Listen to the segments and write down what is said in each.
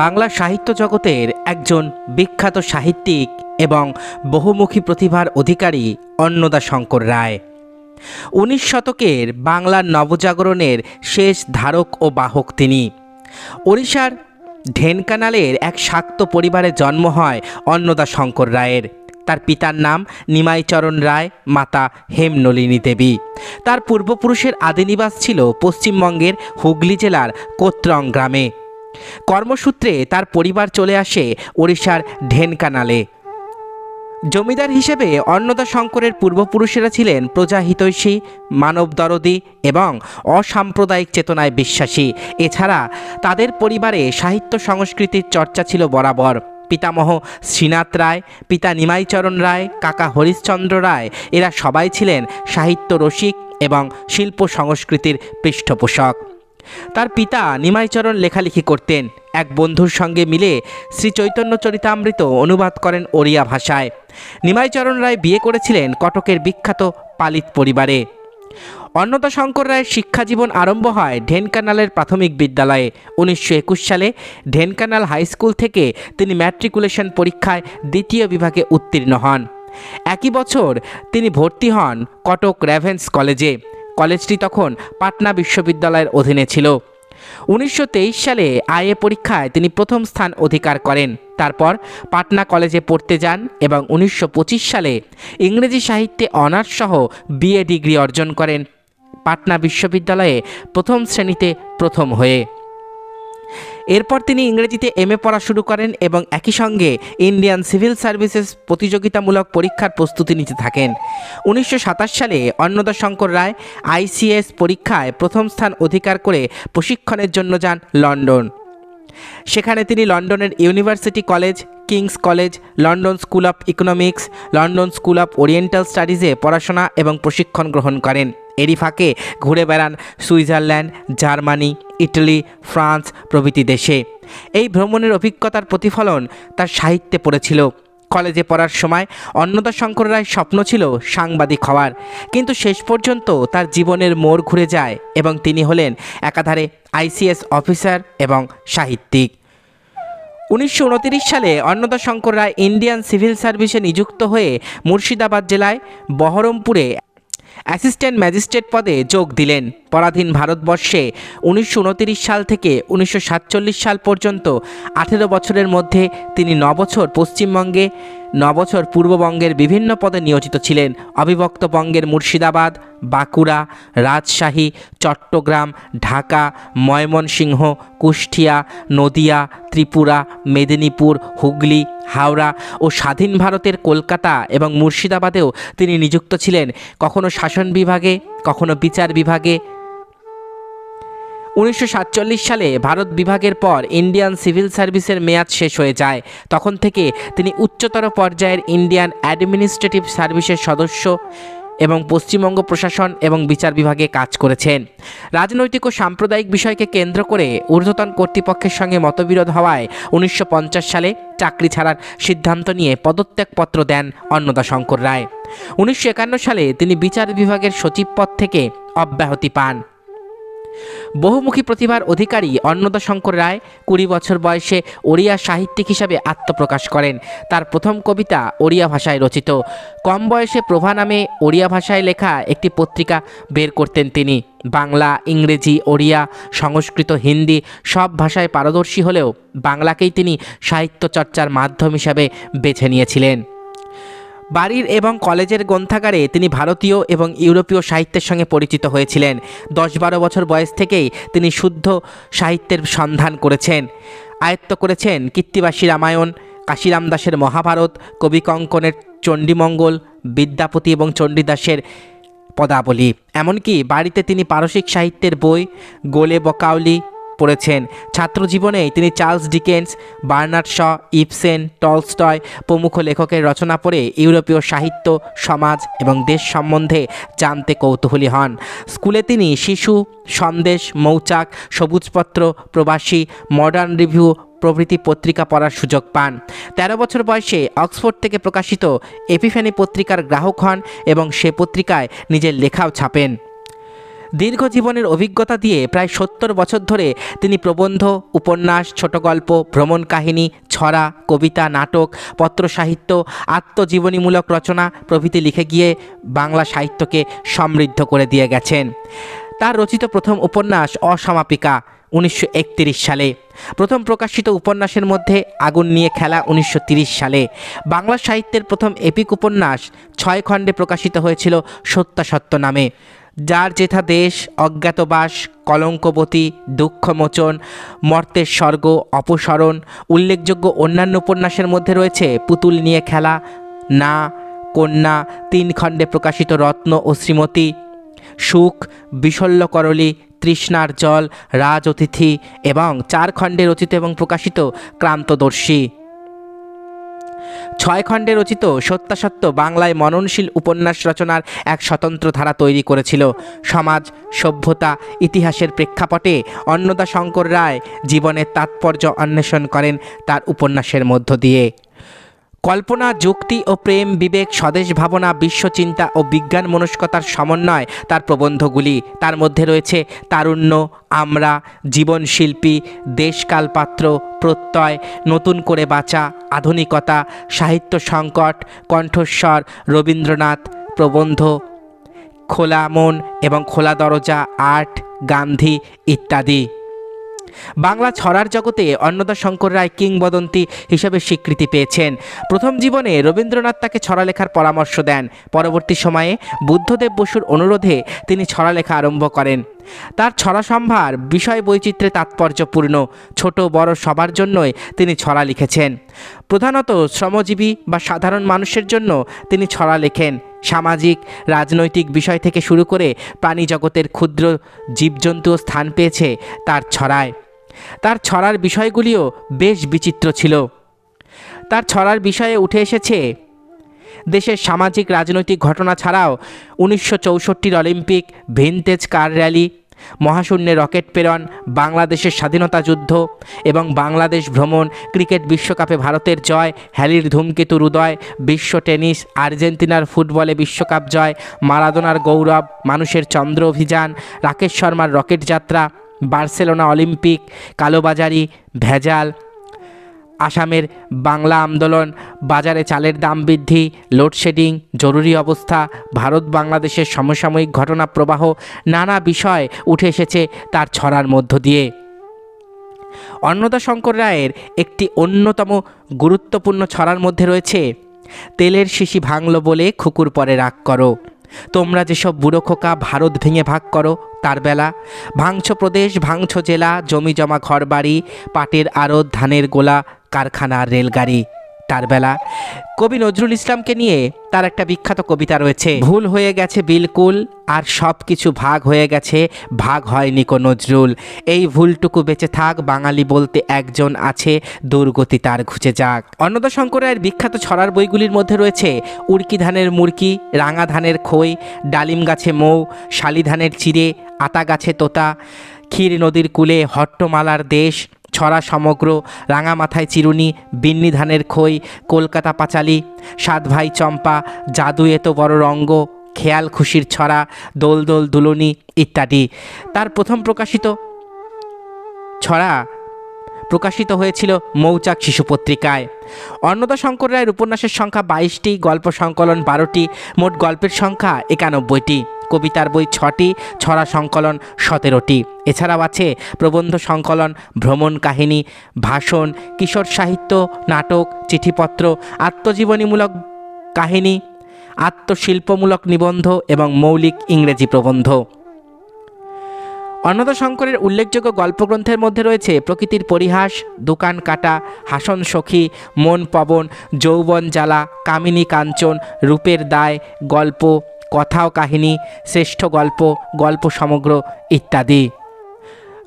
বাংলা সাহিত্য জগতের একজন বিখ্যাত সাহিত্যিক এবং বহুমুখী প্রতিভার অধিকারী অন্নদা শঙ্কর রায় উনিশ শতকের বাংলার নবজাগরণের শেষ ধারক ও বাহক তিনি ওড়িশার ঢেনকানালের এক শাক্ত পরিবারে জন্ম হয় অন্নদা শঙ্কর রায়ের তার পিতার নাম নিমাইচরণ রায় মাতা হেমনলিনী দেবী তার পূর্বপুরুষের আদিনিবাস ছিল পশ্চিমবঙ্গের হুগলি জেলার কোত্রং গ্রামে কর্মসূত্রে তার পরিবার চলে আসে ওড়িশার ঢেনকানালে জমিদার হিসেবে অন্নদা শঙ্করের পূর্বপুরুষেরা ছিলেন প্রজাহিতৈষী মানবদরদি এবং অসাম্প্রদায়িক চেতনায় বিশ্বাসী এছাড়া তাদের পরিবারে সাহিত্য সংস্কৃতির চর্চা ছিল বরাবর পিতামহ শ্রীনাথ রায় পিতা নিমাইচরণ রায় কাকা হরিশ্চন্দ্র রায় এরা সবাই ছিলেন সাহিত্য রসিক এবং শিল্প সংস্কৃতির পৃষ্ঠপোষক তার পিতা নিমাইচরণ লেখালেখি করতেন এক বন্ধুর সঙ্গে মিলে শ্রী চৈতন্য চরিতামৃত অনুবাদ করেন ওড়িয়া ভাষায় নিমাইচরণ রায় বিয়ে করেছিলেন কটকের বিখ্যাত পালিত পরিবারে অন্নদা শঙ্কর রায়ের শিক্ষাজীবন আরম্ভ হয় ঢেনকানালের প্রাথমিক বিদ্যালয়ে উনিশশো সালে ঢেনকানাল হাই স্কুল থেকে তিনি ম্যাট্রিকুলেশন পরীক্ষায় দ্বিতীয় বিভাগে উত্তীর্ণ হন একই বছর তিনি ভর্তি হন কটক র্যাভেন্স কলেজে কলেজটি তখন পাটনা বিশ্ববিদ্যালয়ের অধীনে ছিল উনিশশো সালে আইএ পরীক্ষায় তিনি প্রথম স্থান অধিকার করেন তারপর পাটনা কলেজে পড়তে যান এবং উনিশশো সালে ইংরেজি সাহিত্যে অনার্স সহ বিএ ডিগ্রি অর্জন করেন পাটনা বিশ্ববিদ্যালয়ে প্রথম শ্রেণীতে প্রথম হয়ে এরপর তিনি ইংরেজিতে এম পড়া শুরু করেন এবং একই সঙ্গে ইন্ডিয়ান সিভিল সার্ভিসেস প্রতিযোগিতামূলক পরীক্ষার প্রস্তুতি নিতে থাকেন উনিশশো সালে অন্নদা শঙ্কর রায় আইসিএস পরীক্ষায় প্রথম স্থান অধিকার করে প্রশিক্ষণের জন্য যান লন্ডন সেখানে তিনি লন্ডনের University College King's College London School of Economics London School of Oriental স্টাডিজে পড়াশোনা এবং প্রশিক্ষণ গ্রহণ করেন এরই ফাঁকে ঘুরে বেড়ান সুইজারল্যান্ড জার্মানি ইটালি ফ্রান্স প্রভৃতি দেশে এই ভ্রমণের অভিজ্ঞতার প্রতিফলন তার সাহিত্যে পড়েছিল কলেজে পড়ার সময় অন্নদা শঙ্কর রায় স্বপ্ন ছিল সাংবাদিক হওয়ার কিন্তু শেষ পর্যন্ত তার জীবনের মোড় ঘুরে যায় এবং তিনি হলেন একাধারে আইসিএস অফিসার এবং সাহিত্যিক উনিশশো সালে অন্নদা শঙ্কর রায় ইন্ডিয়ান সিভিল সার্ভিসে নিযুক্ত হয়ে মুর্শিদাবাদ জেলায় বহরমপুরে অ্যাসিস্ট্যান্ট ম্যাজিস্ট্রেট পদে যোগ দিলেন পরাধীন ভারতবর্ষে উনিশশো সাল থেকে উনিশশো সাল পর্যন্ত আঠেরো বছরের মধ্যে তিনি নবছর পশ্চিমবঙ্গে নবছর পূর্ববঙ্গের বিভিন্ন পদে নিয়োজিত ছিলেন অবিভক্ত বঙ্গের মুর্শিদাবাদ বাঁকুড়া রাজশাহী চট্টগ্রাম ঢাকা ময়মনসিংহ কুষ্টিয়া নদিয়া ত্রিপুরা মেদিনীপুর হুগলি হাওড়া ও স্বাধীন ভারতের কলকাতা এবং মুর্শিদাবাদেও তিনি নিযুক্ত ছিলেন কখনো শাসন বিভাগে কখনো বিচার বিভাগে উনিশশো সালে ভারত বিভাগের পর ইন্ডিয়ান সিভিল সার্ভিসের মেয়াদ শেষ হয়ে যায় তখন থেকে তিনি উচ্চতর পর্যায়ের ইন্ডিয়ান অ্যাডমিনিস্ট্রেটিভ সার্ভিসের সদস্য এবং পশ্চিমবঙ্গ প্রশাসন এবং বিচার বিভাগে কাজ করেছেন রাজনৈতিক ও সাম্প্রদায়িক বিষয়কে কেন্দ্র করে ঊর্ধ্বতন কর্তৃপক্ষের সঙ্গে মতবিরোধ হওয়ায় উনিশশো সালে চাকরি ছাড়ার সিদ্ধান্ত নিয়ে পদত্যাগপত্র দেন অন্নদা শঙ্কর রায় উনিশশো সালে তিনি বিচার বিভাগের সচিব পদ থেকে অব্যাহতি পান বহুমুখী প্রতিভার অধিকারী অন্নদাশঙ্কর রায় কুড়ি বছর বয়সে ওড়িয়া সাহিত্যিক হিসাবে আত্মপ্রকাশ করেন তার প্রথম কবিতা ওড়িয়া ভাষায় রচিত কম বয়সে প্রভা নামে ওড়িয়া ভাষায় লেখা একটি পত্রিকা বের করতেন তিনি বাংলা ইংরেজি ওড়িয়া সংস্কৃত হিন্দি সব ভাষায় পারদর্শী হলেও বাংলাকেই তিনি সাহিত্য চর্চার মাধ্যম হিসাবে বেছে নিয়েছিলেন বাড়ির এবং কলেজের গ্রন্থাগারে তিনি ভারতীয় এবং ইউরোপীয় সাহিত্যের সঙ্গে পরিচিত হয়েছিলেন দশ বারো বছর বয়স থেকেই তিনি শুদ্ধ সাহিত্যের সন্ধান করেছেন আয়ত্ত করেছেন কীর্তিবাসী রামায়ণ কাশিরাম দাসের মহাভারত কবি কঙ্কনের চণ্ডীমঙ্গল বিদ্যাপতি এবং চণ্ডীদাসের পদাবলী এমনকি বাড়িতে তিনি পারসিক সাহিত্যের বই গোলে বকাউলি পড়েছেন ছাত্র তিনি Charles Dickens Bernard Shaw Ibsen Tolstoy প্রমুখ লেখকের রচনা পড়ে ইউরোপীয় সাহিত্য সমাজ এবং দেশ সম্বন্ধে জানতে কৌতূহলী হন স্কুলে তিনি শিশু সন্দেশ মৌচাক সবুজপত্র প্রবাসী মডার্ন রিভিউ প্রভৃতি পত্রিকা পড়ার সুযোগ পান ১৩ বছর বয়সে অক্সফোর্ড থেকে প্রকাশিত এপিফ্যানি পত্রিকার গ্রাহক হন এবং সে পত্রিকায় নিজের লেখাও ছাপেন দীর্ঘ জীবনের অভিজ্ঞতা দিয়ে প্রায় সত্তর বছর ধরে তিনি প্রবন্ধ উপন্যাস ছোট গল্প ভ্রমণ কাহিনী ছড়া কবিতা নাটক পত্র সাহিত্য আত্মজীবনীমূলক রচনা প্রভৃতি লিখে গিয়ে বাংলা সাহিত্যকে সমৃদ্ধ করে দিয়ে গেছেন তার রচিত প্রথম উপন্যাস অসমাপিকা উনিশশো সালে প্রথম প্রকাশিত উপন্যাসের মধ্যে আগুন নিয়ে খেলা উনিশশো সালে বাংলা সাহিত্যের প্রথম এপিক উপন্যাস ছয় খণ্ডে প্রকাশিত হয়েছিল সত্যাসত্য নামে যার যেথা দেশ অজ্ঞাতবাস কলঙ্কবতী দুঃখমোচন মর্তের স্বর্গ অপসরণ উল্লেখযোগ্য অন্যান্য উপন্যাসের মধ্যে রয়েছে পুতুল নিয়ে খেলা না কন্যা তিন খণ্ডে প্রকাশিত রত্ন ও শ্রীমতী সুখ বিশল্যকরলি তৃষ্ণার জল রাজ অতিথি এবং চার খণ্ডে রচিত এবং প্রকাশিত ক্রান্তদর্শী ছয় খণ্ডে রচিত সত্যাসত্য বাংলায় মননশীল উপন্যাস রচনার এক স্বতন্ত্র ধারা তৈরি করেছিল সমাজ সভ্যতা ইতিহাসের প্রেক্ষাপটে অন্নদা শঙ্কর রায় জীবনের তাৎপর্য অন্বেষণ করেন তার উপন্যাসের মধ্য দিয়ে কল্পনা যুক্তি ও প্রেম বিবেক স্বদেশ ভাবনা বিশ্বচিন্তা ও বিজ্ঞান মনস্কতার সমন্বয় তার প্রবন্ধগুলি তার মধ্যে রয়েছে তারুণ্য আমরা জীবনশিল্পী দেশকালপাত্র প্রত্যয় নতুন করে বাঁচা আধুনিকতা সাহিত্য সংকট কণ্ঠস্বর রবীন্দ্রনাথ প্রবন্ধ খোলা মন এবং খোলা দরজা আর্ট গান্ধী ইত্যাদি বাংলা ছড়ার জগতে অন্নদা শঙ্কর রায় কিংবদন্তি হিসেবে স্বীকৃতি পেয়েছেন প্রথম জীবনে রবীন্দ্রনাথ তাকে ছড়া লেখার পরামর্শ দেন পরবর্তী সময়ে বুদ্ধদেব বসুর অনুরোধে তিনি ছড়া লেখা আরম্ভ করেন তার ছড়া সম্ভার বিষয় বৈচিত্র্যে তাৎপর্যপূর্ণ ছোট বড় সবার জন্যই তিনি ছড়া লিখেছেন প্রধানত শ্রমজীবী বা সাধারণ মানুষের জন্য তিনি ছড়া লেখেন সামাজিক রাজনৈতিক বিষয় থেকে শুরু করে প্রাণী জগতের ক্ষুদ্র জীবজন্তুও স্থান পেয়েছে তার ছড়ায় তার ছড়ার বিষয়গুলিও বেশ বিচিত্র ছিল তার ছড়ার বিষয়ে উঠে এসেছে দেশের সামাজিক রাজনৈতিক ঘটনা ছাড়াও উনিশশো চৌষট্টির অলিম্পিক ভিনতেজ কার র্যালি মহাশূন্যে রকেট প্রেরণ বাংলাদেশের স্বাধীনতা যুদ্ধ এবং বাংলাদেশ ভ্রমণ ক্রিকেট বিশ্বকাপে ভারতের জয় হ্যালির ধূমকেতু হৃদয় বিশ্ব টেনিস আর্জেন্টিনার ফুটবলে বিশ্বকাপ জয় মারাদোনার গৌরব মানুষের চন্দ্র অভিযান রাকেশ শর্মার রকেট যাত্রা বার্সেলোনা অলিম্পিক কালোবাজারি ভেজাল আসামের বাংলা আন্দোলন বাজারে চালের দাম বৃদ্ধি লোডশেডিং জরুরি অবস্থা ভারত বাংলাদেশের সমসাময়িক ঘটনা প্রবাহ নানা বিষয় উঠে এসেছে তার ছড়ার মধ্য দিয়ে অন্নদাশঙ্কর রায়ের একটি অন্যতম গুরুত্বপূর্ণ ছড়ার মধ্যে রয়েছে তেলের শিশি ভাঙল বলে খুকুর পরে রাগ করো তোমরা যেসব বুড়ো খোকা ভারত ভেঙে ভাগ করো তার বেলা ভাংছ প্রদেশ ভাংছ জেলা জমি জমা ঘরবাড়ি পাটের আড়ত ধানের গোলা কারখানা রেলগাড়ি তার বেলা কবি নজরুল ইসলামকে নিয়ে তার একটা বিখ্যাত কবিতা রয়েছে ভুল হয়ে গেছে বিলকুল আর সব কিছু ভাগ হয়ে গেছে ভাগ হয়নি কো নজরুল এই ভুলটুকু বেঁচে থাক বাঙালি বলতে একজন আছে দুর্গতি তার ঘুচে যাক শঙ্কর রায়ের বিখ্যাত ছড়ার বইগুলির মধ্যে রয়েছে উড়কি ধানের মুরকি রাঙা ধানের খই ডালিম গাছে মৌ শালি ধানের চিড়ে আতা গাছে তোতা ক্ষীর নদীর কূলে হট্টমালার দেশ ছড়া সমগ্র রাঙামাথায় চিরুনি বিন্নি ধানের খই কলকাতা পাঁচালি সাত ভাই চম্পা জাদু এত বড় রঙ্গ খেয়াল খুশির ছড়া দোল দোল দুলনি ইত্যাদি তার প্রথম প্রকাশিত ছড়া প্রকাশিত হয়েছিল মৌচাক শিশু পত্রিকায় অন্নদা শঙ্কর রায়ের উপন্যাসের সংখ্যা বাইশটি গল্প সংকলন বারোটি মোট গল্পের সংখ্যা একানব্বইটি কবিতার বই ছটি ছড়া সংকলন সতেরোটি এছাড়াও আছে প্রবন্ধ সংকলন ভ্রমণ কাহিনী ভাষণ কিশোর সাহিত্য নাটক চিঠিপত্র আত্মজীবনীমূলক কাহিনী আত্মশিল্পমূলক নিবন্ধ এবং মৌলিক ইংরেজি প্রবন্ধ অন্নদ শঙ্করের উল্লেখযোগ্য গল্পগ্রন্থের মধ্যে রয়েছে প্রকৃতির পরিহাস দোকান কাটা হাসন সখী মন পবন যৌবন জ্বালা কামিনী কাঞ্চন রূপের দায় গল্প কথা ও কাহিনী শ্রেষ্ঠ গল্প গল্প সমগ্র ইত্যাদি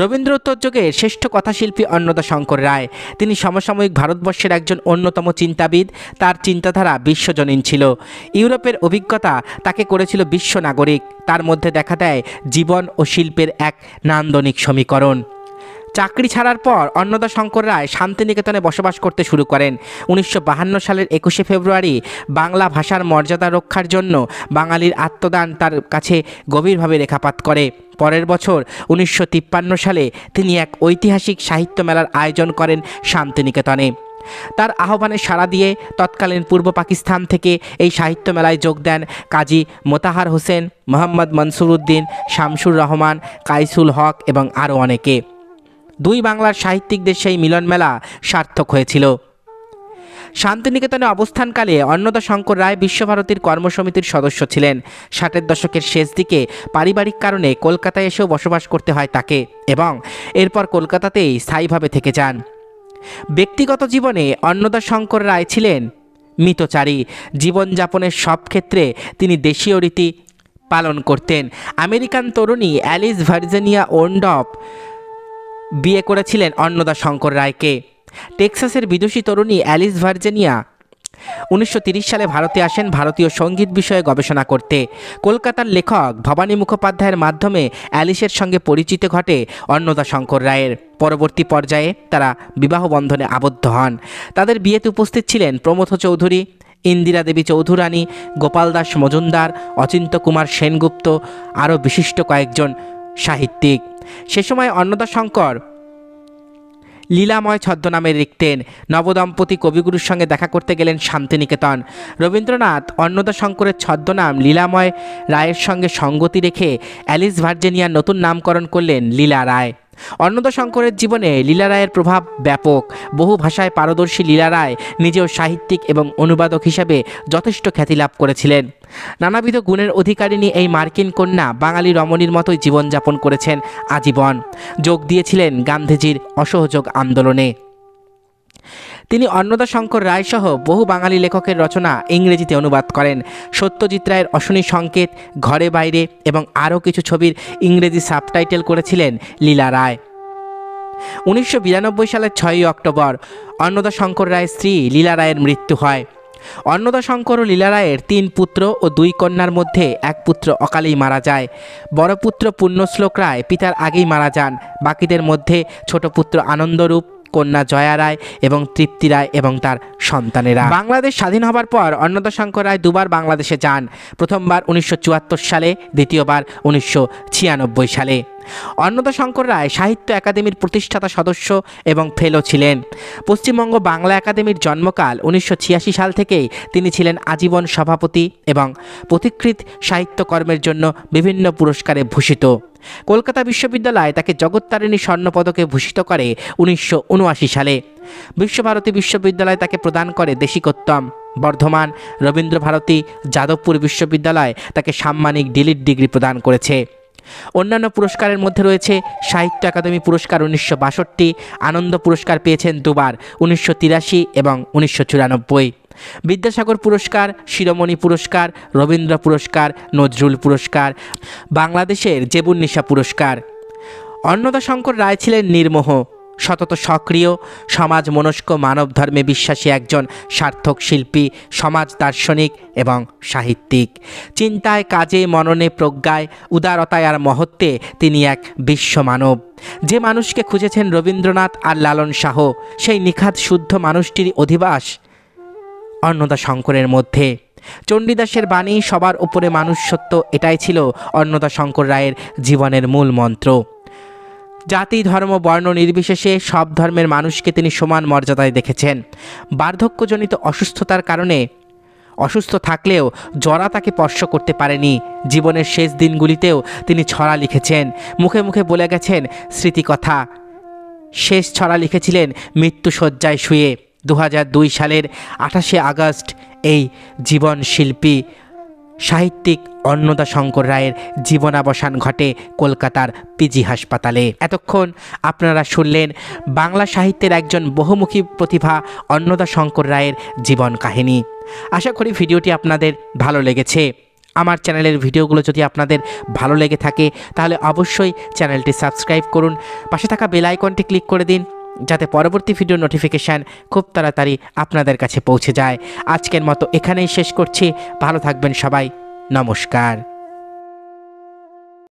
রবীন্দ্র উত্তরযোগের শ্রেষ্ঠ কথাশিল্পী অন্নদা শঙ্কর রায় তিনি সমসাময়িক ভারতবর্ষের একজন অন্যতম চিন্তাবিদ তার চিন্তাধারা বিশ্বজনীন ছিল ইউরোপের অভিজ্ঞতা তাকে করেছিল বিশ্ব নাগরিক তার মধ্যে দেখা দেয় জীবন ও শিল্পের এক নান্দনিক সমীকরণ চাকরি ছাড়ার পর অন্নদা শঙ্কর রায় শান্তিনিকেতনে বসবাস করতে শুরু করেন উনিশশো সালের একুশে ফেব্রুয়ারি বাংলা ভাষার মর্যাদা রক্ষার জন্য বাঙালির আত্মদান তার কাছে গভীরভাবে রেখাপাত করে পরের বছর উনিশশো সালে তিনি এক ঐতিহাসিক সাহিত্য মেলার আয়োজন করেন শান্তিনিকেতনে তার আহ্বানে সাড়া দিয়ে তৎকালীন পূর্ব পাকিস্তান থেকে এই সাহিত্য মেলায় যোগ দেন কাজী মোতাহার হোসেন মোহাম্মদ মনসুর উদ্দিন শামসুর রহমান কাইসুল হক এবং আরও অনেকে দুই বাংলার সাহিত্যিকদের সেই মিলন মেলা সার্থক হয়েছিল শান্তিনিকেতনে অবস্থানকালে অন্নদা শঙ্কর রায় বিশ্বভারতীর কর্মসমিতির সদস্য ছিলেন ষাটের দশকের শেষ দিকে পারিবারিক কারণে কলকাতায় এসেও বসবাস করতে হয় তাকে এবং এরপর কলকাতাতেই স্থায়ীভাবে থেকে যান ব্যক্তিগত জীবনে অন্নদা শঙ্কর রায় ছিলেন মিতচারী জীবনযাপনের সব ক্ষেত্রে তিনি দেশীয় রীতি পালন করতেন আমেরিকান তরুণী অ্যালিস ভার্জেনিয়া ওন্ডপ বিয়ে করেছিলেন অন্নদা শঙ্কর রায়কে টেক্সাসের বিদুষী তরুণী অ্যালিস ভার্জেনিয়া উনিশশো সালে ভারতে আসেন ভারতীয় সঙ্গীত বিষয়ে গবেষণা করতে কলকাতার লেখক ভবানী মুখোপাধ্যায়ের মাধ্যমে অ্যালিসের সঙ্গে পরিচিত ঘটে অন্নদা শঙ্কর রায়ের পরবর্তী পর্যায়ে তারা বিবাহ বন্ধনে আবদ্ধ হন তাদের বিয়েতে উপস্থিত ছিলেন প্রমোদ চৌধুরী ইন্দিরা দেবী চৌধুরানী গোপাল দাস মজুমদার অচিন্ত কুমার সেনগুপ্ত আরও বিশিষ্ট কয়েকজন সাহিত্যিক সে সময় শঙ্কর লীলাময় ছদ্মনামে লিখতেন নবদম্পতি কবিগুরুর সঙ্গে দেখা করতে গেলেন শান্তিনিকেতন রবীন্দ্রনাথ শঙ্করের ছদ্মনাম লীলাময় রায়ের সঙ্গে সঙ্গতি রেখে অ্যালিস ভার্জেনিয়ার নতুন নামকরণ করলেন লীলা রায় অন্নদা শঙ্করের জীবনে লীলা রায়ের প্রভাব ব্যাপক বহু ভাষায় পারদর্শী লীলা রায় নিজেও সাহিত্যিক এবং অনুবাদক হিসাবে যথেষ্ট খ্যাতি লাভ করেছিলেন নানাবিধ গুণের অধিকারিণী এই মার্কিন কন্যা বাঙালি রমণীর মতোই জীবনযাপন করেছেন আজীবন যোগ দিয়েছিলেন গান্ধীজির অসহযোগ আন্দোলনে তিনি অন্নদাশঙ্কর রায়সহ বহু বাঙালি লেখকের রচনা ইংরেজিতে অনুবাদ করেন সত্যজিৎ রায়ের অশনী সংকেত ঘরে বাইরে এবং আরও কিছু ছবির ইংরেজি সাবটাইটেল করেছিলেন লীলা রায় উনিশশো সালের ছয়ই অক্টোবর অন্নদা শঙ্কর রায়ের স্ত্রী লীলা রায়ের মৃত্যু হয় অন্নদা শঙ্কর ও লীলা রায়ের তিন পুত্র ও দুই কন্যার মধ্যে এক পুত্র অকালেই মারা যায় বড় পুত্র পূর্ণশ্লোক রায় পিতার আগেই মারা যান বাকিদের মধ্যে ছোট পুত্র আনন্দরূপ কন্যা জয়া রায় এবং তৃপ্তি রায় এবং তার সন্তানেরা বাংলাদেশ স্বাধীন হবার পর অন্নদাশঙ্কর রায় দুবার বাংলাদেশে যান প্রথমবার উনিশশো সালে দ্বিতীয়বার উনিশশো সালে অন্নদা শঙ্কর রায় সাহিত্য একাডেমির প্রতিষ্ঠাতা সদস্য এবং ফেলো ছিলেন পশ্চিমবঙ্গ বাংলা একাডেমির জন্মকাল উনিশশো সাল থেকেই তিনি ছিলেন আজীবন সভাপতি এবং পথিকৃত সাহিত্যকর্মের জন্য বিভিন্ন পুরস্কারে ভূষিত কলকাতা বিশ্ববিদ্যালয় তাকে জগত্তারিণী স্বর্ণপদকে ভূষিত করে উনিশশো সালে বিশ্বভারতী বিশ্ববিদ্যালয় তাকে প্রদান করে দেশিকোত্তম বর্ধমান রবীন্দ্রভারতী যাদবপুর বিশ্ববিদ্যালয় তাকে সাম্মানিক ডিলিট ডিগ্রি প্রদান করেছে অন্যান্য পুরস্কারের মধ্যে রয়েছে সাহিত্য একাডেমি পুরস্কার উনিশশো আনন্দ পুরস্কার পেয়েছেন দুবার উনিশশো এবং উনিশশো বিদ্যাসাগর পুরস্কার শিরোমণি পুরস্কার রবীন্দ্র পুরস্কার নজরুল পুরস্কার বাংলাদেশের জেবুন্নিশা পুরস্কার অন্নদাশঙ্কর রায় ছিলেন নির্মোহ সতত সক্রিয় সমাজ মনস্ক মানব ধর্মে বিশ্বাসী একজন সার্থক শিল্পী সমাজ দার্শনিক এবং সাহিত্যিক চিন্তায় কাজে মননে প্রজ্ঞায় উদারতায় আর মহত্বে তিনি এক বিশ্ব মানব যে মানুষকে খুঁজেছেন রবীন্দ্রনাথ আর লালন শাহ সেই নিখাত শুদ্ধ মানুষটির অধিবাস অন্নদা শঙ্করের মধ্যে চণ্ডীদাসের বাণী সবার উপরে মানুষ সত্য এটাই ছিল অন্নদা শঙ্কর রায়ের জীবনের মূল মন্ত্র জাতি ধর্ম বর্ণ নির্বিশেষে সব ধর্মের মানুষকে তিনি সমান মর্যাদায় দেখেছেন বার্ধক্যজনিত অসুস্থতার কারণে অসুস্থ থাকলেও জরা তাকে স্পর্শ করতে পারেনি জীবনের শেষ দিনগুলিতেও তিনি ছড়া লিখেছেন মুখে মুখে বলে গেছেন স্মৃতিকথা শেষ ছড়া লিখেছিলেন মৃত্যুশয্যায় শুয়ে দু সালের আঠাশে আগস্ট এই জীবন শিল্পী সাহিত্যিক অন্নদা শঙ্কর রায়ের জীবনাবসান ঘটে কলকাতার পিজি হাসপাতালে এতক্ষণ আপনারা শুনলেন বাংলা সাহিত্যের একজন বহুমুখী প্রতিভা অন্নদা শঙ্কর রায়ের জীবন কাহিনী আশা করি ভিডিওটি আপনাদের ভালো লেগেছে আমার চ্যানেলের ভিডিওগুলো যদি আপনাদের ভালো লেগে থাকে তাহলে অবশ্যই চ্যানেলটি সাবস্ক্রাইব করুন পাশে থাকা বেল আইকনটি ক্লিক করে দিন যাতে পরবর্তী ভিডিও নোটিফিকেশান খুব তাড়াতাড়ি আপনাদের কাছে পৌঁছে যায় আজকের মতো এখানেই শেষ করছি ভালো থাকবেন সবাই নমস্কার